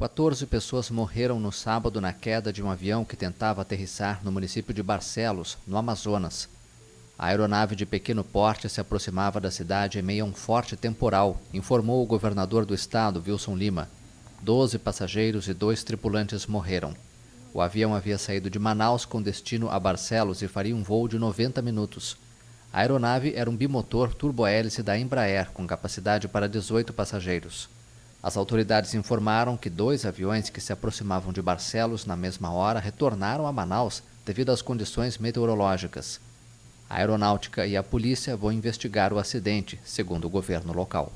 14 pessoas morreram no sábado na queda de um avião que tentava aterrissar no município de Barcelos, no Amazonas. A aeronave de pequeno porte se aproximava da cidade em meio a um forte temporal, informou o governador do estado, Wilson Lima. Doze passageiros e dois tripulantes morreram. O avião havia saído de Manaus com destino a Barcelos e faria um voo de 90 minutos. A aeronave era um bimotor turbohélice da Embraer, com capacidade para 18 passageiros. As autoridades informaram que dois aviões que se aproximavam de Barcelos na mesma hora retornaram a Manaus devido às condições meteorológicas. A aeronáutica e a polícia vão investigar o acidente, segundo o governo local.